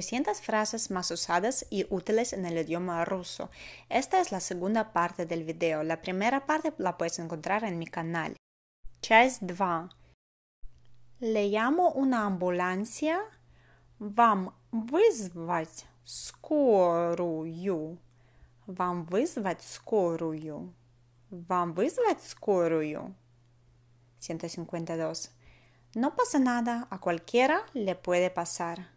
300 frases más usadas y útiles en el idioma ruso. Esta es la segunda parte del video. La primera parte la puedes encontrar en mi canal. Часть 2. Le llamo una ambulancia. Вам вызвать скорую. Вам вызвать скорую. Вам вызвать скорую. 152. No pasa nada, a cualquiera le puede pasar.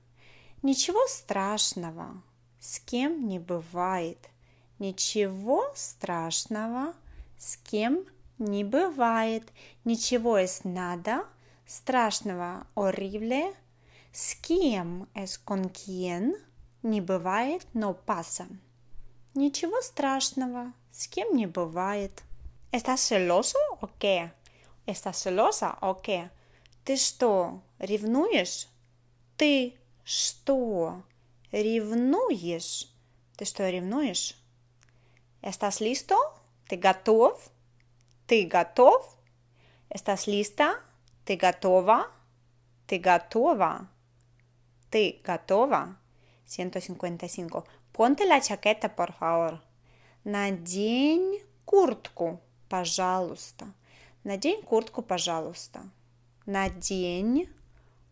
Ничего страшного, с кем не бывает. Ничего страшного, с кем не бывает. Ничего из надо страшного оривле, С кем из конкиен не бывает, но паса. Ничего страшного, с кем не бывает. Это celoso окей. Это ¿Estás окей. Ты что, ревнуешь? Ты что? Ревнуешь? Ты что, ревнуешь? ¿Estás listo? Ты готов? Ты готов? ¿Estás lista? Ты готова? Ты готова? Ты готова? 155. Ponte la chaqueta, por favor. Надень куртку, пожалуйста. Надень куртку, пожалуйста. Надень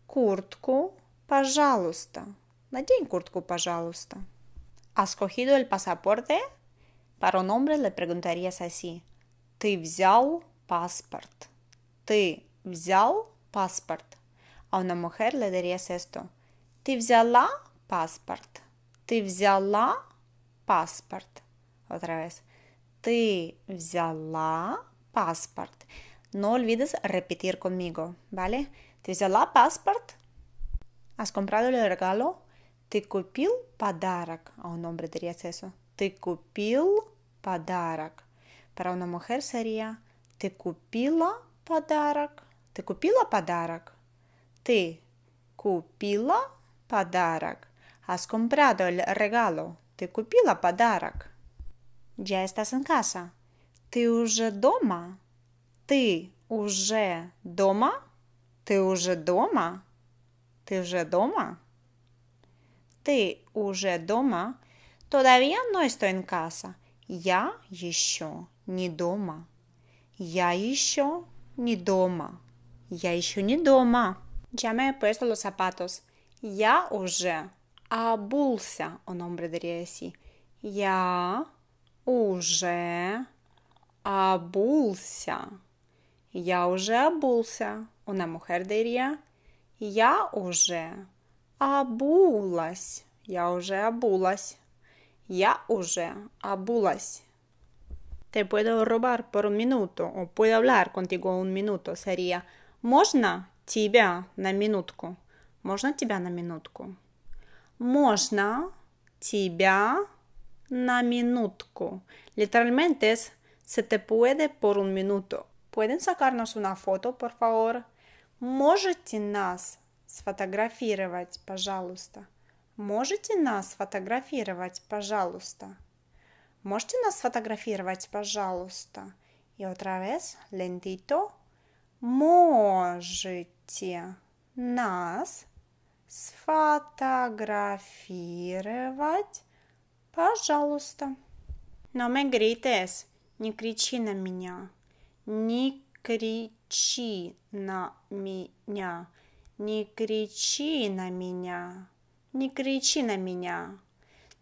куртку, Пожалуйста. Надень куртку, пожалуйста. ¿Has cogido el pasaporte? Para un hombre le preguntarías así. Ты взял паспорт. Ты взял паспорт. А una mujer le dirías esto. Ты взяла паспорт. Ты взяла паспорт. Otra vez. Ты взяла паспорт. No olvides repetir conmigo, ¿vale? Ты взяла паспорт? Has comprado el regalo. ¿Te купил подарок. A un hombre diría eso. ¿Te купил подарок. Para una mujer sería ¿Te купила подарок. ¿Te купила подарок. ¿Te купила подарок. Has comprado el regalo. ¿Te купила подарок. Ya estás en casa. ¿Te уже дома. Ты уже дома. Ты уже дома. Ты уже дома? Ты уже дома? Todavía no estoy en casa. Я еще не дома. Я еще не дома. Я еще не дома. Ya me he puesto los zapatos. Я уже обулся. О nombre diría así. Я уже обулся. Я уже обулся. Una mujer diría ya, уже обулась. ya, уже обулась. ya, уже обулась. Te puedo robar por un minuto o puedo hablar contigo un minuto. Sería можно тебя на минутку? Можно тебя на минутку? Можно тебя на минутку. Literalmente es se te puede por un minuto. ¿Pueden sacarnos una foto, por favor? Можете нас сфотографировать, пожалуйста? Можете нас сфотографировать, пожалуйста? Можете нас сфотографировать, пожалуйста? И otra vez, lentito. Можете нас сфотографировать, пожалуйста. Но me grites, не кричи на меня, не кричи кричи на меня, не кричи на меня, не кричи на меня.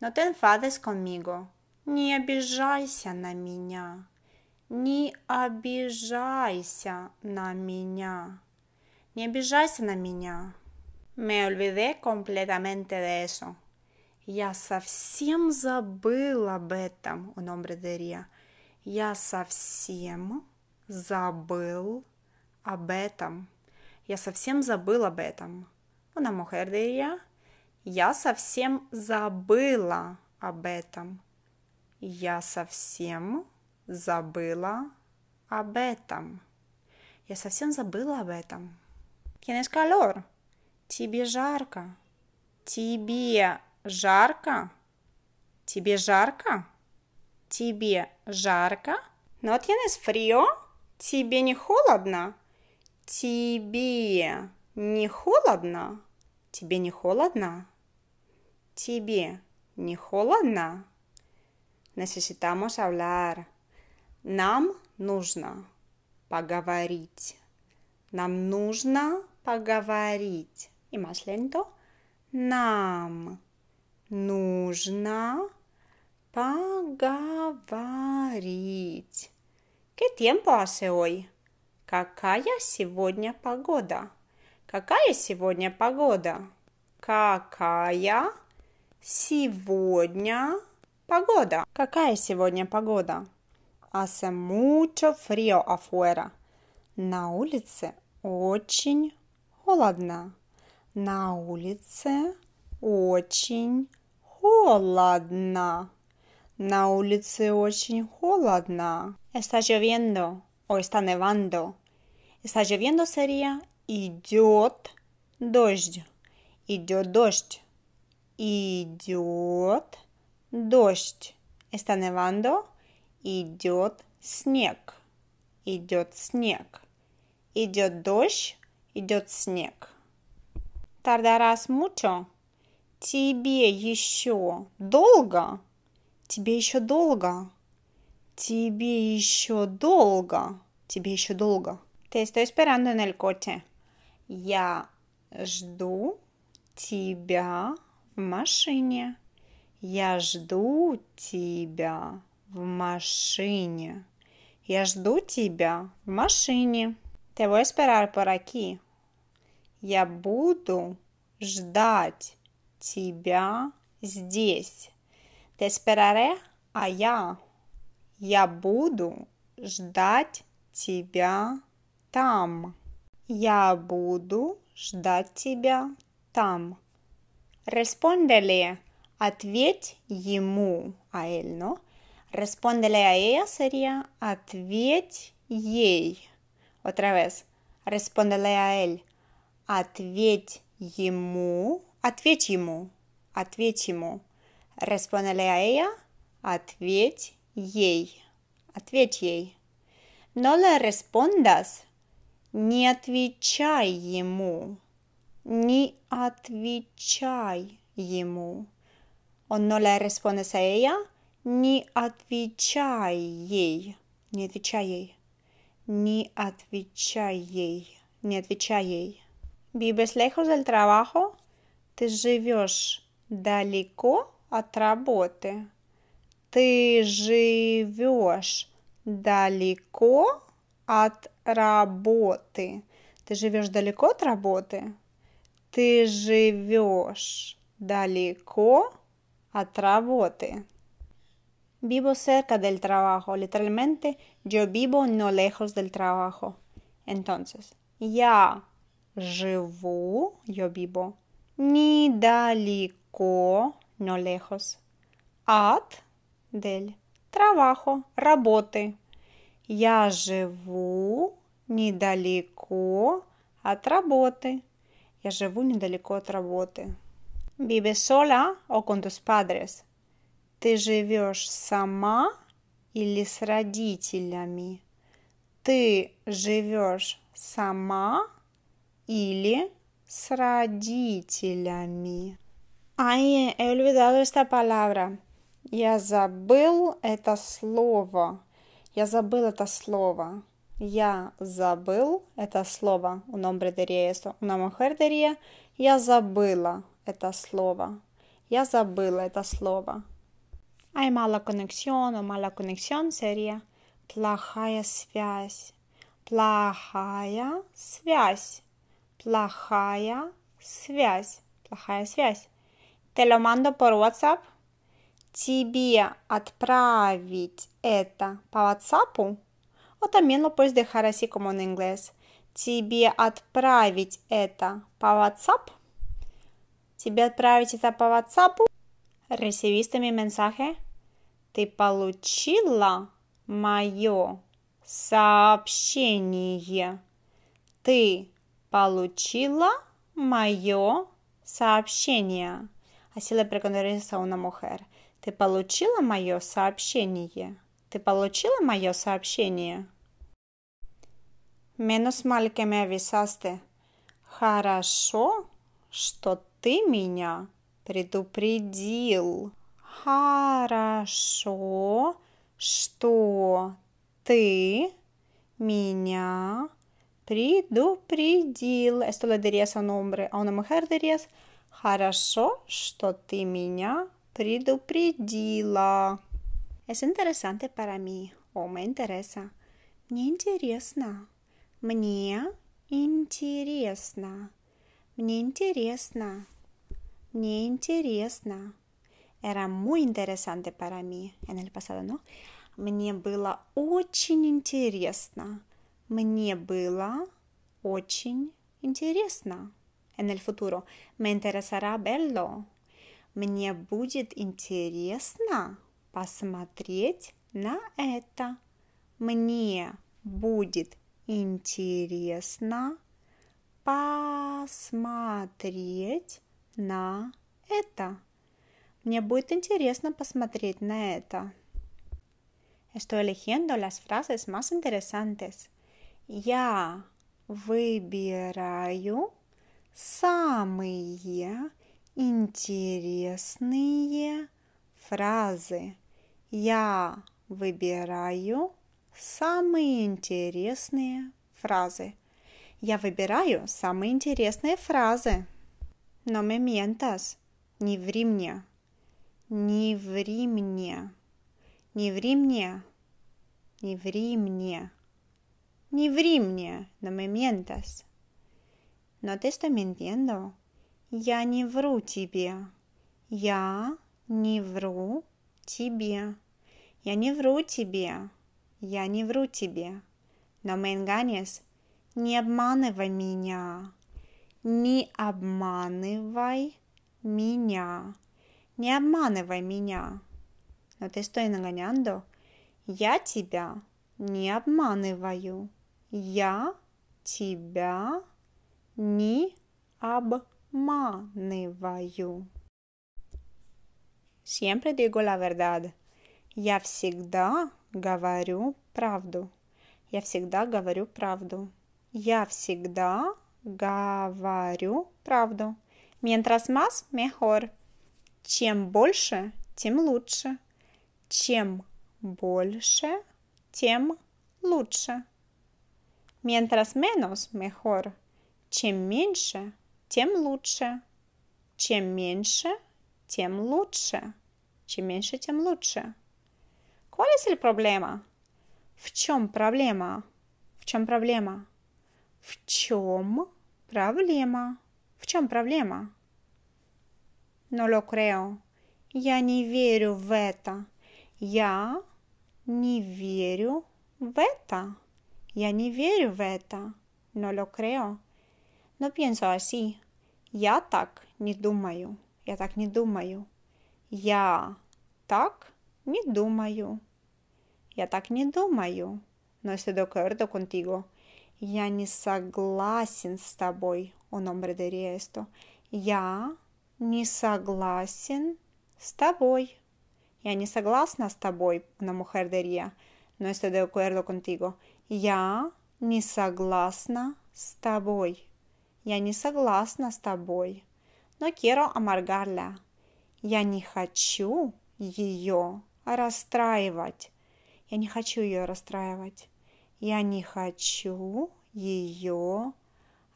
No te enfades conmigo. Не обижайся на меня. Не обижайся на меня. Не обижайся на меня. Me olvidé completamente de eso. Я совсем забыл об этом, un hombre Я совсем забыл об этом. Я совсем забыл об этом. Una mujer я совсем забыла об этом. Я совсем забыла об этом. Я совсем забыла об этом. Tienes calor? Тебе жарко. Тебе жарко? Тебе жарко? Тебе жарко? No tienes frío? Тебе не холодно? Тебе не холодно? Тебе не холодно? Тебе не холодно? Necesitamos hablar. Нам нужно поговорить. Нам нужно поговорить. И más lento. Нам нужно поговорить. ¿Qué tiempo hace hoy? Какая сегодня погода? Какая сегодня погода? Какая сегодня погода? Какая сегодня погода? Hace mucho frío afuera. На улице очень холодно. На улице очень холодно. На улице очень холодно. Está lloviendo o está nevando. Está lloviendo sería идет дождь. Идет дождь. Идет дождь. Está nevando. Идет снег. Идет снег. Идет дождь. Идет снег. Tardarás mucho. Тебе еще долго. Тебе еще долго. Тебе еще долго. Тебе еще долго. Te estoy esperando en el coche. Я жду тебя в машине. Я жду тебя в машине. Я жду тебя в машине. Te voy a esperar por aquí. Я буду ждать тебя здесь. Te esperaré allá. Я буду ждать тебя там. Я буду ждать тебя там. Respóndele. Ответь ему, а él, ¿no? Respóndele a ella sería ответь ей. Otra vez. Respóndele a él. Ответь ему. Ответь ему. Ответь ему. Respóndele a ella. Ответь ей. Ответь ей. No le respondas. Не отвечай ему. Не отвечай ему. Он no le respondes a ella. Не отвечай ей. Не отвечай ей. Не отвечай ей. Не отвечай ей. Vives lejos del trabajo? Ты живешь далеко от работы. Ты живешь далеко от работы. Ты живешь далеко от работы? Ты живешь далеко от работы. Vivo cerca del trabajo. Literalmente, yo vivo no lejos del trabajo. Entonces, я живу, yo vivo, недалеко, no lejos, от Дель. Травахо. Работы. Я живу недалеко от работы. Я живу недалеко от работы. Vive sola o con tus padres. Ты живешь сама или с родителями? Ты живешь сама или с родителями? Ay, he olvidado esta palabra. Я забыл это слово. Я забыл это слово. Я забыл это слово. Un hombre diría esto. Una я забыла это слово. Я забыла это слово. Ай мало conexión o mala conexión sería плохая связь. Плохая связь. Плохая связь. Плохая связь. Te lo mando por WhatsApp тебе отправить это по WhatsApp, o también lo puedes dejar así como en inglés. Тебе отправить это по WhatsApp. Тебе отправить это по WhatsApp. Recibiste mi mensaje. Ты получила мое сообщение. Ты получила мое сообщение. Así le preguntarías a una mujer. Ты получила мое сообщение? Ты получила мое сообщение? Менус mal que me Хорошо, что ты меня предупредил. Хорошо, что ты меня предупредил. Esto le dirías a un hombre, a una mujer dirías, хорошо, что ты меня предупредила. Es interesante para mí. O me interesa. Мне интересно. Мне интересно. Мне интересно. Мне интересно. Era muy interesante para mí. En el pasado, ¿no? Мне было очень интересно. Мне было очень интересно. En el futuro, me interesará verlo. Мне будет интересно посмотреть на это. Мне будет интересно посмотреть на это. Мне будет интересно посмотреть на это. Estoy eligiendo las frases más interesantes. Я выбираю самые интересные фразы. Я выбираю самые интересные фразы. Я выбираю самые интересные фразы. Но моментас, Не ври мне. Не ври мне. Не ври мне. Не ври мне. Не ври мне. но моментас. mientas. No te estoy mintiendo. Я не вру тебе. Я не вру тебе. Я не вру тебе. Я не вру тебе. Но me Не обманывай меня. Не обманывай меня. Не обманывай меня. Но ты на гонянду, Я тебя не обманываю. Я тебя не обманываю обманываю. Siempre digo la verdad. Я всегда говорю правду. Я всегда говорю правду. Я всегда говорю правду. Mientras más, mejor. Чем больше, тем лучше. Чем больше, тем лучше. Mientras menos, mejor. Чем меньше, тем лучше. Чем меньше, тем лучше. Чем меньше, тем лучше. ¿Cuál es проблема? В чем проблема? В чем проблема? В чем проблема? В чем проблема? No lo creo. Я не верю в это. Я не верю в это. Я не верю в это. No lo creo. No pienso así. Я так не думаю. Я так не думаю. Я так не думаю. Я так не думаю. Но если de acuerdo contigo. Я не согласен с тобой. О nombre de esto. Я не согласен с тобой. Я не согласна с тобой, una mujer diría. No estoy de acuerdo contigo. Я не согласна с тобой. Я не согласна с тобой. Но Керо Амаргарля. Я не хочу ее расстраивать. Я не хочу ее расстраивать. Я не хочу ее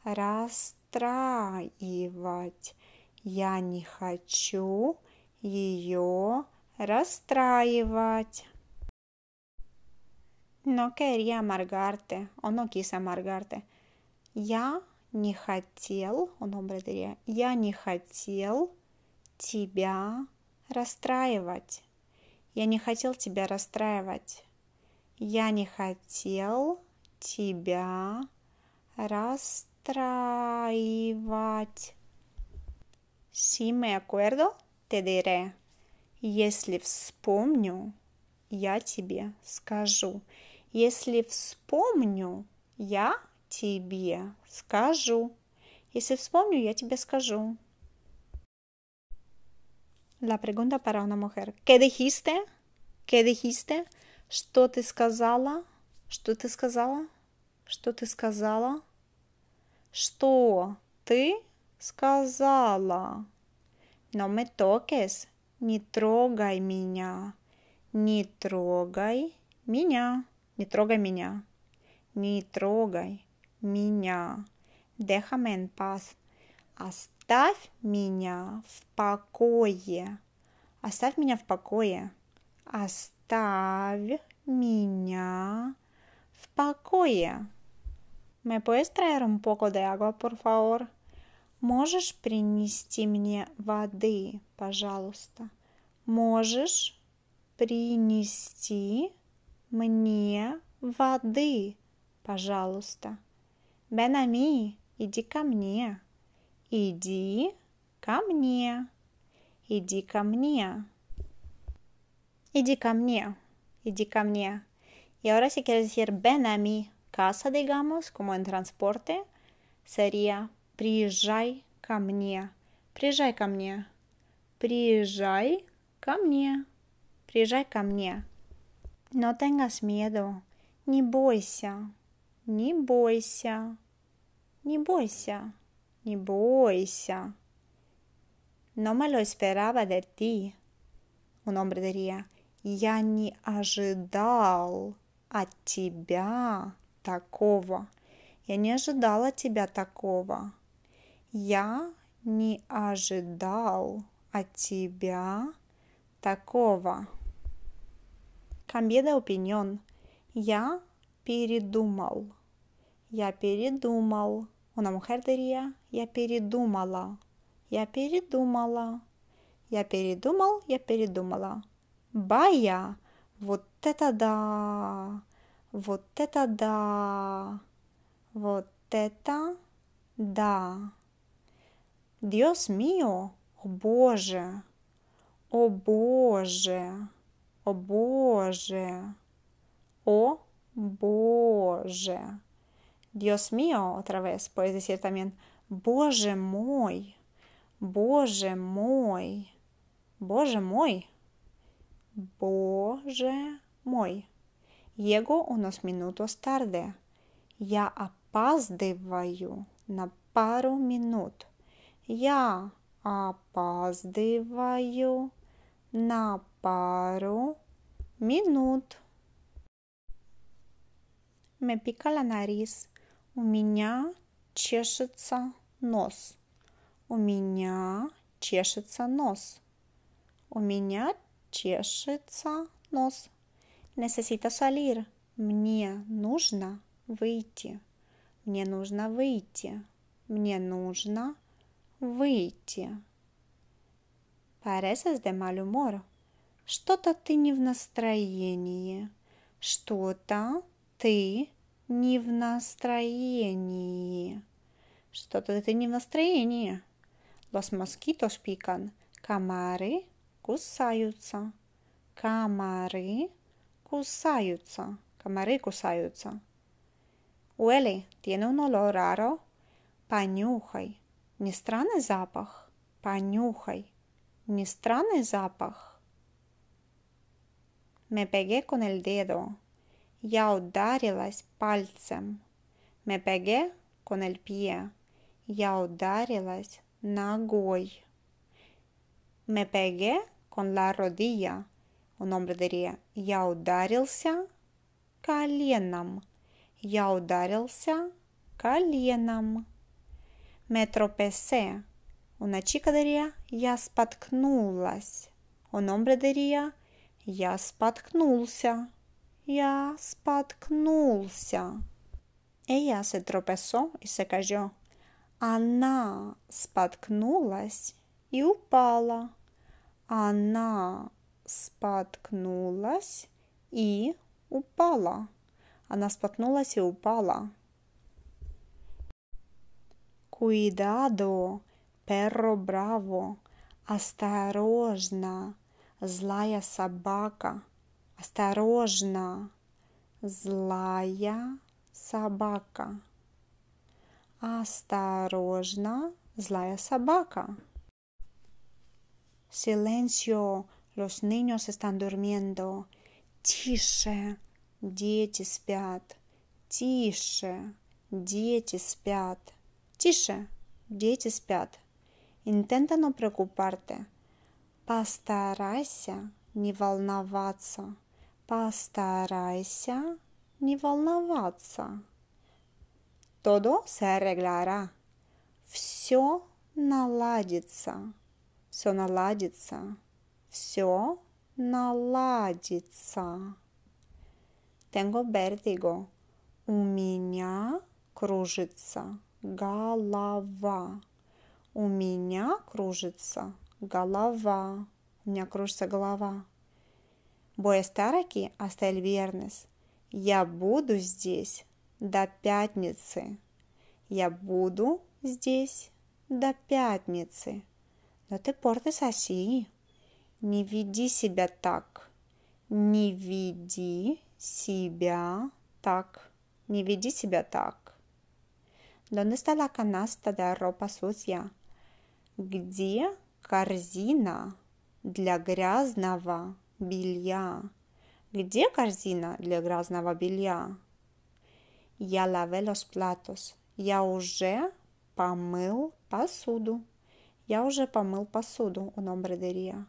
расстраивать. Я не хочу ее расстраивать. Но quería amargarte o no quise Я не хотел, он образование, я не хотел тебя расстраивать. Я не хотел тебя расстраивать. Я не хотел тебя расстраивать. Si me acuerdo, te diré. Если вспомню, я тебе скажу. Если вспомню, я тебе скажу. Если вспомню, я тебе скажу. La pregunta para una mujer. ¿Qué dijiste? ¿Qué dijiste? Что ты сказала? Что ты сказала? Что ты сказала? Что ты сказала? No me toques. Не трогай меня. Не трогай меня. Не трогай меня. Не трогай меня. Déjame en paz. Оставь меня в покое. Оставь меня в покое. Оставь меня в покое. ¿Me puedes traer un poco de agua, por favor? Можешь принести мне воды, пожалуйста? Можешь принести мне воды, пожалуйста? Бенами, иди ко мне. Иди ко мне. Иди ко мне. Иди ко мне. Иди ко мне. И ahora si quieres decir ven a mi casa, digamos, como en transporte, sería приезжай ко мне. Приезжай ко мне. Приезжай ко мне. Приезжай ко мне. No tengas miedo. Не бойся. Не бойся, не бойся, не бойся. No me lo esperaba de ti. Un hombre diría, я не ожидал от тебя такого. Я не ожидал от тебя такого. Я не ожидал от тебя такого. Cambié de opinión. Я передумал. Я передумал. Una mujer diría, я передумала. Я передумала. Я передумал, я передумала. Бая. Вот это да. Вот это да. Вот это да. Dios mío. О боже. О боже. О боже. О боже. Dios mío, otra vez puedes decir también, Боже мой, Боже мой, Боже мой, Боже мой. Llego unos minutos tarde. Я опаздываю на пару минут. Я опаздываю на пару минут. Me pica la nariz. У меня чешется нос. У меня чешется нос. У меня чешется нос. Necesito salir. Мне нужно выйти. Мне нужно выйти. Мне нужно выйти. Pareces de mal humor. Что-то ты не в настроении. Что-то ты не в настроении. Что-то это не в настроении. Los mosquitos pican. Комары кусаются. Комары кусаются. Комары кусаются. Huele. Tiene un olor raro. Понюхай. Не странный запах. Понюхай. Не странный запах. Me pegué con el dedo. Я ударилась пальцем. Me pegué con el pie. Я ударилась ногой. Me pegué con la rodilla. У номбрадере я ударился коленом. Я ударился коленом. Me tropecé. У начикадаре я споткнулась. У номбрадере я споткнулся. Я споткнулся. Ella se tropezó y se cayó. Она споткнулась и упала. Она споткнулась и упала. Она споткнулась и упала. Cuidado, perro bravo. Осторожно, злая собака. Осторожно, злая собака. Осторожно, злая собака. Silencio, los niños están durmiendo. Тише, дети спят. Тише, дети спят. Тише, дети спят. Intenta no preocuparte. Постарайся не волноваться. Постарайся не волноваться. Todo se arreglará. Все наладится. Все наладится. Все наладится. Tengo vertigo. У меня кружится голова. У меня кружится голова. У меня кружится голова voy estar aquí hasta el viernes. Я буду здесь до пятницы. Я буду здесь до пятницы. Но ты портишь оси. Не веди себя так. Не веди себя так. Не веди себя так. ¿Dónde está la canasta de ropa sucia? Где корзина для грязного? белья. Где корзина для грязного белья? Я lavé los platos. Я уже помыл посуду. Я уже помыл посуду, un hombre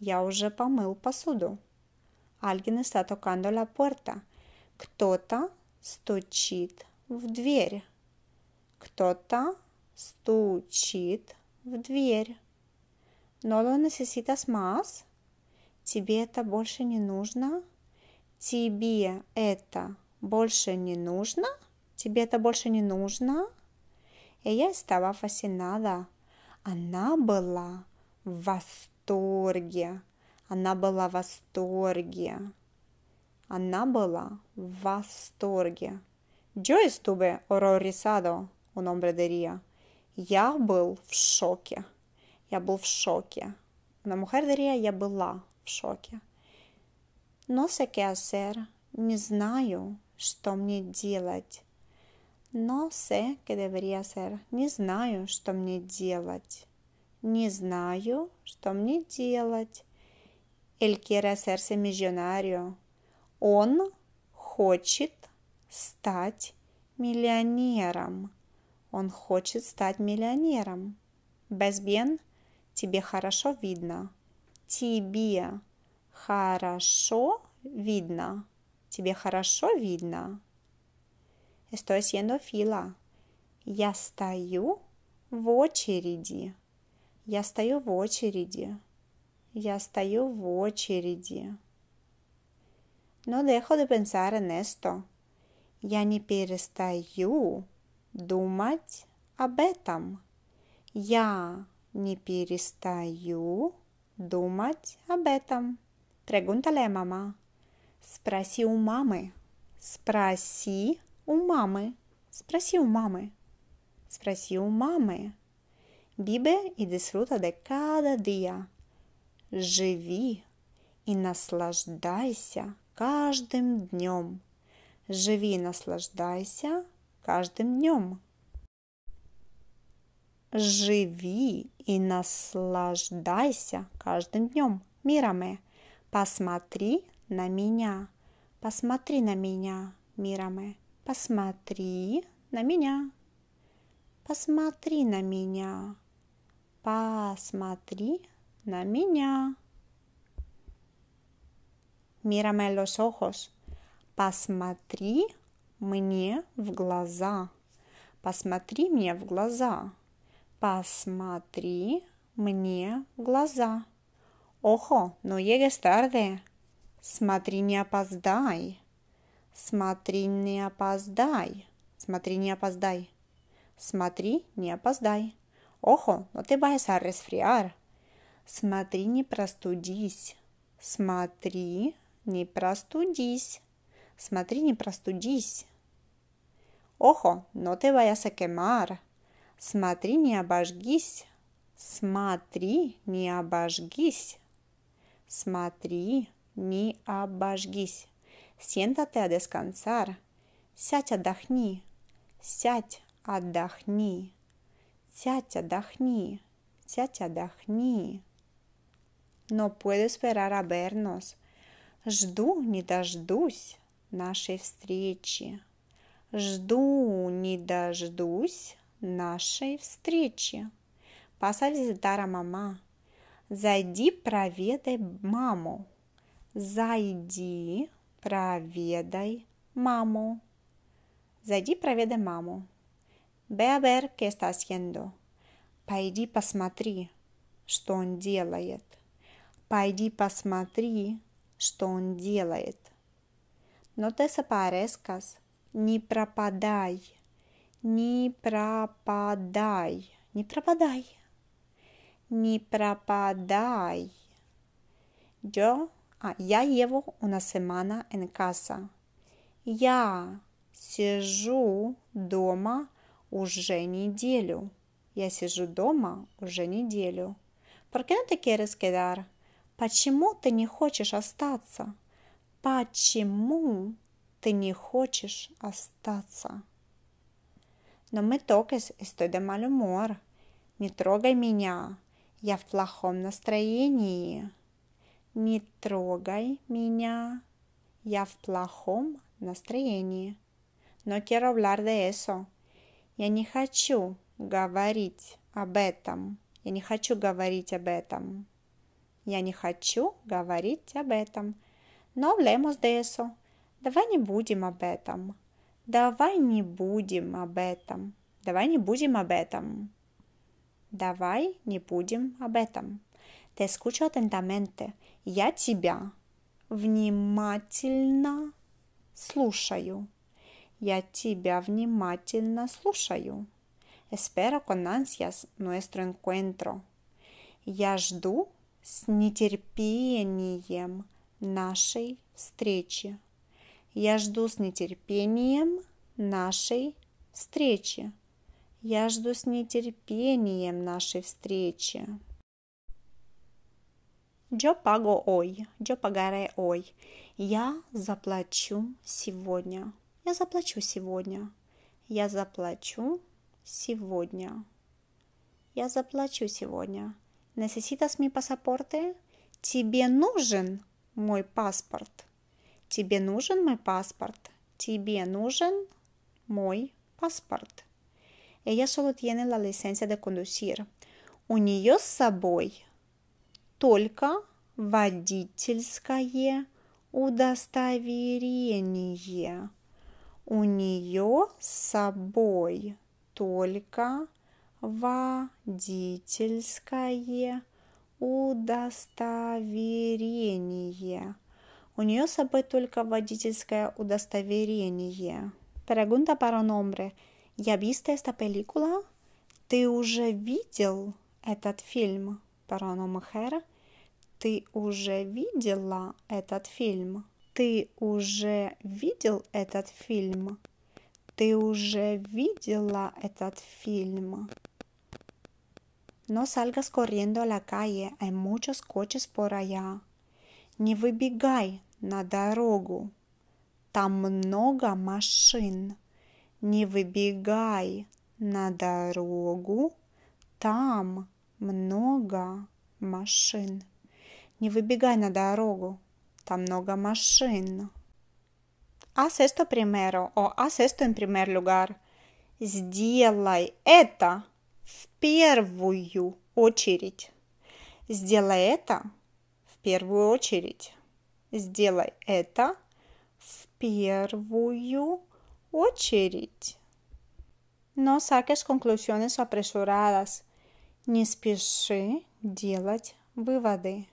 Я уже помыл посуду. Alguien está tocando la puerta. Кто-то стучит в дверь. Кто-то стучит в дверь. No lo necesitas más? тебе это больше не нужно, тебе это больше не нужно, тебе это больше не нужно. и я estaba fascinada. Она была в восторге. Она была в восторге. Она была в восторге. Yo estuve horrorizado, un hombre diría. Я был в шоке. Я был в шоке. На Мухардерия я была в шоке. Но сэр, не знаю, что мне делать. Но sé que debería hacer. Не знаю, что мне делать. Не знаю, что мне делать. Él quiere hacerse Он хочет стать миллионером. Он хочет стать миллионером. Без Тебе хорошо видно тебе хорошо видно? Тебе хорошо видно? Estoy haciendo fila. Я стою в очереди. Я стою в очереди. Я стою в очереди. No dejo de pensar en esto. Я не перестаю думать об этом. Я не перестаю думать об этом. Трегунтале мама. Спроси у мамы. Спроси у мамы. Спроси у мамы. Спроси у мамы. Бибе и disfruta de cada día. Живи и наслаждайся каждым днем. Живи и наслаждайся каждым днем. Живи и наслаждайся каждым днем, Мираме. Посмотри на меня, посмотри на меня, Мираме. Посмотри на меня, посмотри на меня, посмотри на меня. Мираме los ojos. Посмотри мне в глаза. Посмотри мне в глаза. Посмотри мне в глаза. Охо, но llegues tarde. Смотри, не опоздай. Смотри, не опоздай. Смотри, не опоздай. Смотри, не опоздай. Охо, но ну, ты vas a resfriar. Смотри, не простудись. Смотри, не простудись. Смотри, не простудись. Охо, но ну, ты vas a а Смотри, не обожгись. Смотри, не обожгись. Смотри, не обожгись. Siéntate а descansar. Сядь, отдохни. Сядь, отдохни. Сядь, отдохни. Сядь, отдохни. Но puedo esperar a vernos. Жду, не дождусь нашей встречи. Жду, не дождусь нашей встречи. Поставь дара мама. Зайди, проведай маму. Зайди, проведай маму. Зайди, проведай маму. Ve a ver qué está haciendo. Пойди посмотри, что он делает. Пойди посмотри, что он делает. No te desaparezcas, не пропадай. Не пропадай. Не пропадай. Не пропадай. Yo, а я его у semana en casa. Я сижу дома уже неделю. Я сижу дома уже неделю. ¿Por qué no te Почему ты не хочешь остаться? Почему ты не хочешь остаться? Но мы только estoy de mal Не трогай меня, я в плохом настроении. Не трогай меня, я в плохом настроении. но quiero hablar de eso. Я не хочу говорить об этом. Я не хочу говорить об этом. Я не хочу говорить об этом. Но hablemos de eso. Давай не будем об этом. Давай не будем об этом. Давай не будем об этом. Давай не будем об этом. Te escucho atentamente. Я тебя внимательно слушаю. Я тебя внимательно слушаю. Espero con ansias nuestro encuentro. Я жду с нетерпением нашей встречи. Я жду с нетерпением нашей встречи. Я жду с нетерпением нашей встречи. Джо ой, джо ой. Я заплачу сегодня. Я заплачу сегодня. Я заплачу сегодня. Я заплачу сегодня. Necesitas mi pasaporte? Тебе нужен мой паспорт? Тебе нужен мой паспорт. Тебе нужен мой паспорт. Ella solo tiene la licencia de conducir. У нее с собой только водительское удостоверение. У нее с собой только водительское удостоверение. У нее с собой только водительское удостоверение. Pregunta para nombre. ¿Ya viste esta película? Ты уже видел этот фильм? Para mujer. Ты уже видела этот фильм? Ты уже видел этот фильм? Ты уже видела этот фильм? No salgas corriendo a la calle, hay muchos coches por allá. Не выбегай на дорогу. Там много машин. Не выбегай на дорогу. Там много машин. Не выбегай на дорогу. Там много машин. Haz esto primero o haz esto en primer lugar. Сделай это в первую очередь. Сделай это в первую очередь сделай это в первую очередь. No saques conclusiones apresuradas. Не спеши делать выводы.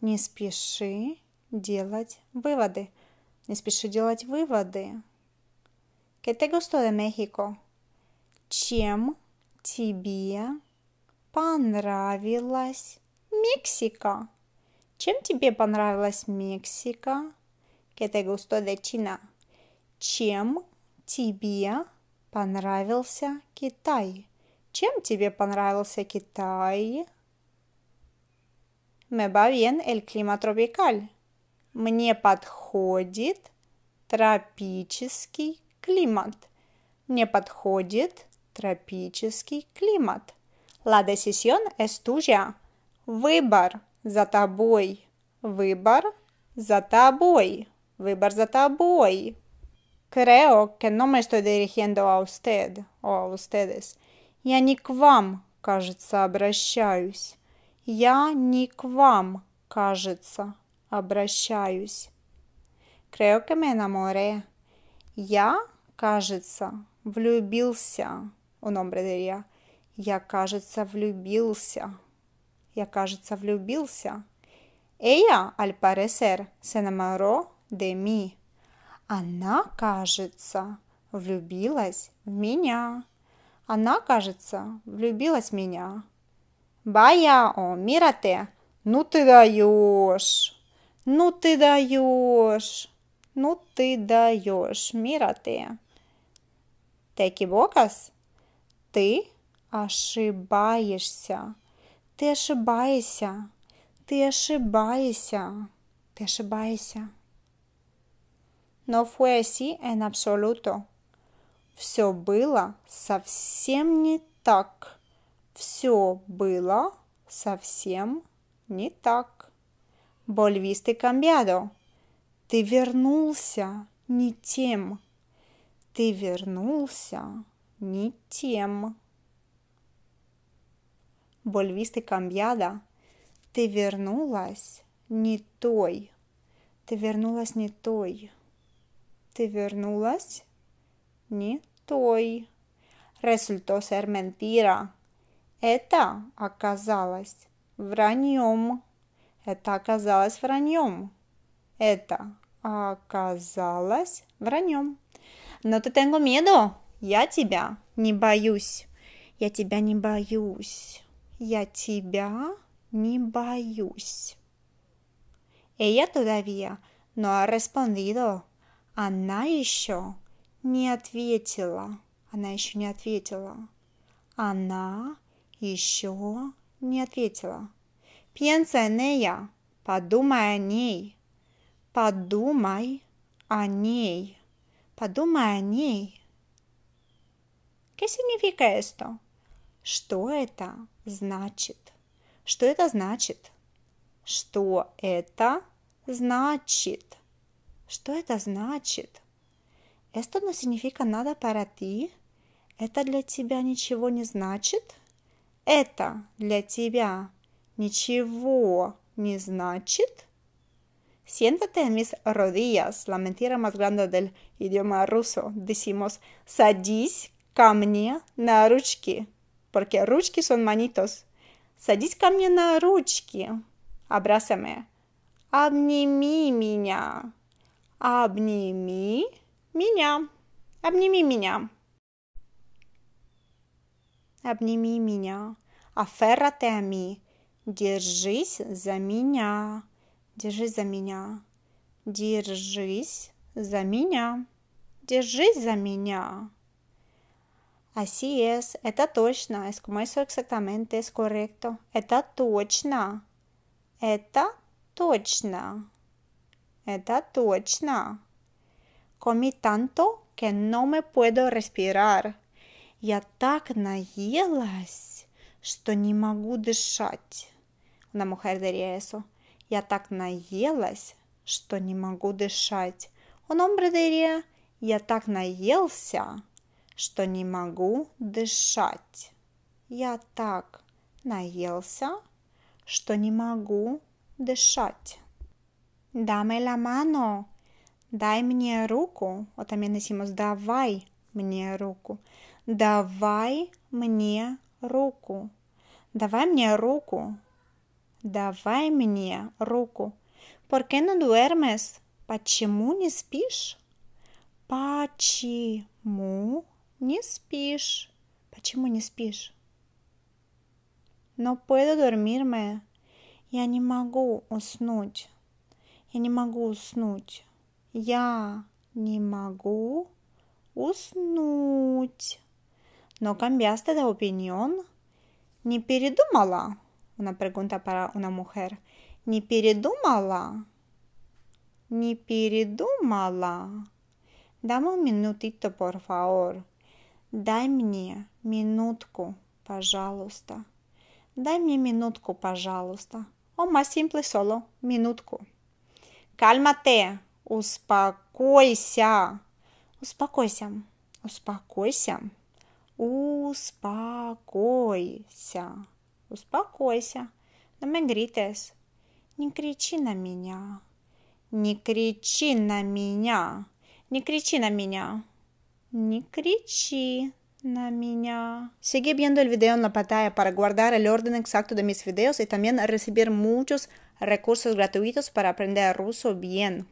Не спеши делать выводы. Не спеши делать выводы. ¿Qué te gustó de México? Чем тебе понравилась Мексика? Чем тебе понравилась Мексика? Que te gustó de China? Чем тебе понравился Китай? Чем тебе понравился Китай? Me va bien el clima tropical. Мне подходит тропический климат. Мне подходит тропический климат. La decisión es tuya. Выбор за тобой. Выбор за тобой. Выбор за тобой. Creo que no me estoy dirigiendo a usted o a ustedes. Я не к вам, кажется, обращаюсь. Я не к вам, кажется, обращаюсь. Creo que me enamoré. Я, кажется, влюбился. Un hombre diría, я, кажется, влюбился. Я, кажется, влюбился. Ella, al parecer, se enamoró de mí. Она, кажется, влюбилась в меня. Она, кажется, влюбилась в меня. Бая, о, мирате, ну ты даешь, ну ты даешь, ну ты даешь, мирате. Теки бокас, ты ошибаешься. Ты ошибаешься. Ты ошибаешься. Ты ошибаешься. Но fue así en absoluto. Все было совсем не так. Все было совсем не так. Volviste cambiado. Ты вернулся не тем. Ты вернулся не тем volviste cambiada, ты вернулась не той, ты вернулась не той, ты вернулась не той. Resultó ser mentira. Это оказалось враньем. Это оказалось враньем. Это оказалось враньем. Но ты tengo miedo. Я тебя не боюсь. Я тебя не боюсь. Я тебя не боюсь. Ella todavía no ha respondido. Она еще не ответила. Она еще не ответила. Она еще не ответила. Piensa en ella. Подумай о ней. Подумай о ней. Подумай о ней. ¿Qué significa esto? Что это? значит? Что это значит? Что это значит? Что это значит? Это no significa nada para ti. Это для тебя ничего не значит? Это для тебя ничего не значит? Siéntate en mis rodillas, la mentira más grande del idioma ruso. Decimos, садись ко мне на ручки porque ручки son manitos. Садись ко мне на ручки. Абрасаме. Обними меня. Обними меня. Обними меня. Обними меня. Аферрате ми. Держись за меня. Держись за меня. Держись за меня. Держись за меня. Así es, está точно, es como eso exactamente, es correcto. Это точно. Это точно. Это точно. Comí tanto que no me puedo respirar. Я так наелась, что не могу дышать. Una mujer diría eso. Я так наелась, что не могу дышать. Un hombre diría, я так наелся, что не могу дышать. Я так наелся, что не могу дышать. Даме ла мано. Дай мне руку. Вот Отаменесимос, давай мне руку. Давай мне руку. Давай мне руку. Давай мне руку. ¿Por qué no duermes? Почему не спишь? Почему не спишь. Почему не спишь? Но пойду дормир, моя. Я не могу уснуть. Я не могу уснуть. Я не могу уснуть. Но cambiaste да opinión? Не передумала? Una pregunta para una mujer. Не передумала? Не передумала? Дамо минутито, minutito, por favor. Дай мне минутку, пожалуйста. Дай мне минутку, пожалуйста. О, más simple минутку. Кальмате, успокойся. Успокойся, успокойся. Успокойся, успокойся. No me Не кричи на меня. Не кричи на меня. Не кричи на меня. Ni кричи Sigue viendo el video en la pantalla para guardar el orden exacto de mis videos y también recibir muchos recursos gratuitos para aprender ruso bien.